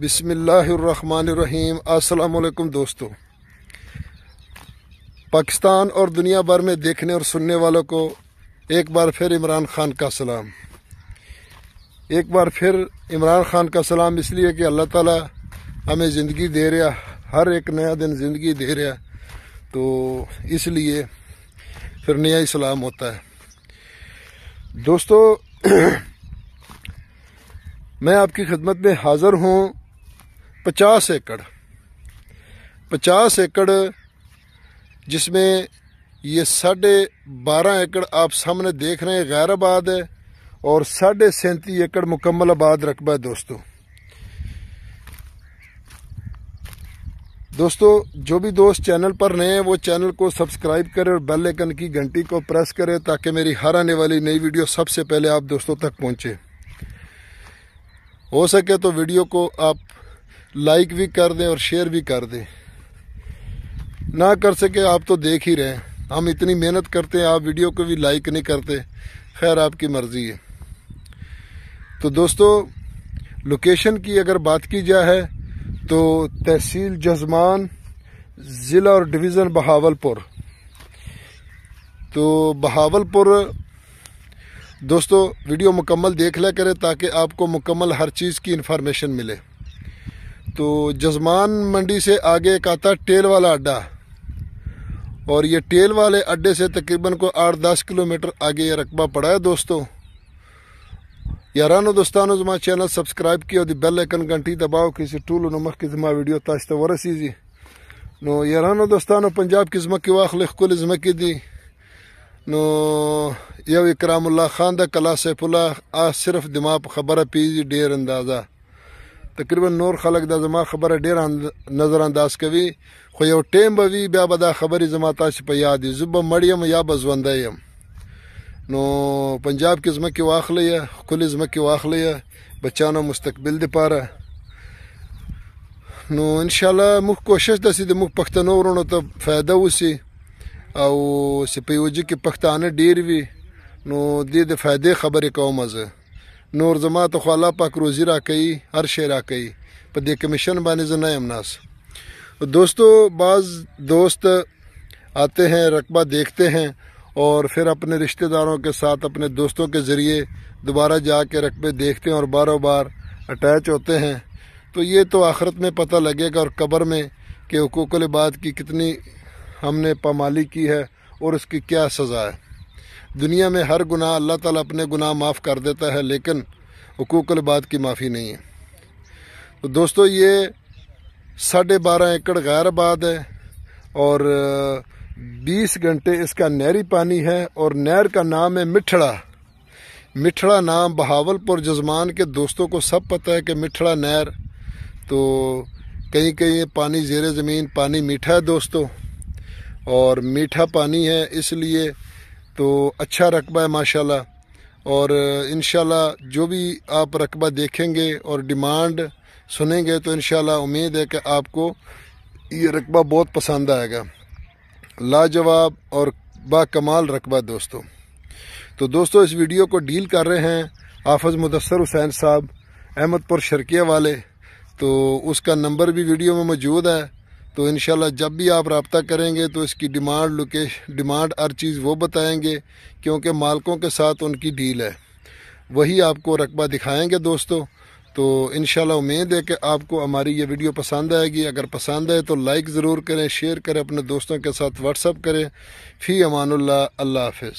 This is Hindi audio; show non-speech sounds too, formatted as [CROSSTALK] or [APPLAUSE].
बिसमीम् अल्लाम दोस्तों पाकिस्तान और दुनिया भर में देखने और सुनने वालों को एक बार फिर इमरान खान का सलाम एक बार फिर इमरान खान का सलाम इसलिए कि अल्लाह ताला हमें ज़िंदगी दे रहा हर एक नया दिन ज़िंदगी दे रहा तो इसलिए फिर नया ही सलाम होता है दोस्तों [CLEARS THROAT] मैं आपकी खिदमत में हाज़र हूँ पचास एकड़ पचास एकड़ जिसमें ये साढ़े बारह एकड़ आप सामने देख रहे हैं गैर आबाद है और साढ़े सैंती एकड़ मुकम्मल आबाद रकबा है दोस्तों दोस्तों जो भी दोस्त चैनल पर नए हैं वो चैनल को सब्सक्राइब करें और बेल आइकन की घंटी को प्रेस करें ताकि मेरी हर आने वाली नई वीडियो सबसे पहले आप दोस्तों तक पहुंचे हो सके तो वीडियो को आप लाइक भी कर दें और शेयर भी कर दें ना कर सके आप तो देख ही रहे हैं हम इतनी मेहनत करते हैं आप वीडियो को भी लाइक नहीं करते खैर आपकी मर्ज़ी है तो दोस्तों लोकेशन की अगर बात की जाए तो तहसील जजमान ज़िला और डिवीज़न बहावलपुर तो बहावलपुर दोस्तों वीडियो मुकम्मल देख लिया करें ताकि आपको मुकम्मल हर चीज़ की इन्फॉर्मेशन मिले तो जजमान मंडी से आगे एक आता है टेल वाला अड्डा और ये टेल वाले अड्डे से तकरीबन को आठ दस किलोमीटर आगे ये रकबा पड़ा है दोस्तों यारानो दोस्तानो जमा चैनल सब्सक्राइब किया और बेल आइकन घंटी दबाओ किसी टूल नमक की जमा वीडियो ताश तवर सीजी नो यारानो दोस्तानो पंजाब की जमा की वाखल कुल जमा की दी نو یو اکرام الله خان د کلا سیف الله صرف دماغ خبره پیږي ډیر اندازه تقریبا نور خلک د زما خبره ډیر نظر انداز کوي خو یو ټیم به وی بیا به دا خبرې زما تاسو په یاد زوب مړیم یا بزوندې يم نو پنجاب کې زمکه واخلې خپل زمکه واخلې بچانو مستقبل دی پاره نو ان شاء الله موږ کوشش د سې د موږ پښتنو ورونو ته فایده وسی او سپیوجي کې پښتانه ډیر وی نو د دې فائدې خبرې کوم زه نور زما ته خو الله پاک روزي را کوي هر شی را کوي په دې کمیشن باندې زه نه یم ناس दोस्तों बाज़ दोस्त आते हैं रकबा देखते हैं और फिर अपने रिश्तेदारों के साथ अपने दोस्तों के ज़रिए दोबारा जा के रकबे देखते हैं और बारों बार अटैच होते हैं तो ये तो आखिरत में पता लगेगा और कब्र में कि हकूक़ बात की कितनी हमने पामाली की है और उसकी क्या सज़ा है दुनिया में हर गुनाह अल्लाह ताला अपने गुनाह माफ़ कर देता है लेकिन हकूकल बात की माफ़ी नहीं है तो दोस्तों ये साढ़े बारह एकड़ गैर आबाद है और बीस घंटे इसका नहरी पानी है और नहर का नाम है मिठड़ा मिठड़ा नाम बहावलपुर जजमान के दोस्तों को सब पता है कि मिठड़ा नहर तो कहीं कहीं पानी जेर ज़मीन पानी मीठा है दोस्तों और मीठा पानी है इसलिए तो अच्छा रकबा है माशाल्लाह और इन जो भी आप रकबा देखेंगे और डिमांड सुनेंगे तो इन उम्मीद है कि आपको ये रकबा बहुत पसंद आएगा लाजवाब और बाकमाल रकबा दोस्तों तो दोस्तों इस वीडियो को डील कर रहे हैं हाफज मुदसर हुसैन साहब अहमदपुर शर्किया वाले तो उसका नंबर भी वीडियो में मौजूद है तो इन जब भी आप रबता करेंगे तो इसकी डिमांड लोकेश डिमांड हर चीज़ वो बताएंगे क्योंकि मालकों के साथ उनकी डील है वही आपको रकबा दिखाएंगे दोस्तों तो इन उम्मीद है कि आपको हमारी ये वीडियो पसंद आएगी अगर पसंद आए तो लाइक ज़रूर करें शेयर करें अपने दोस्तों के साथ व्हाट्सअप करें फ़ी अमानुल्ला अल्लाह हाफ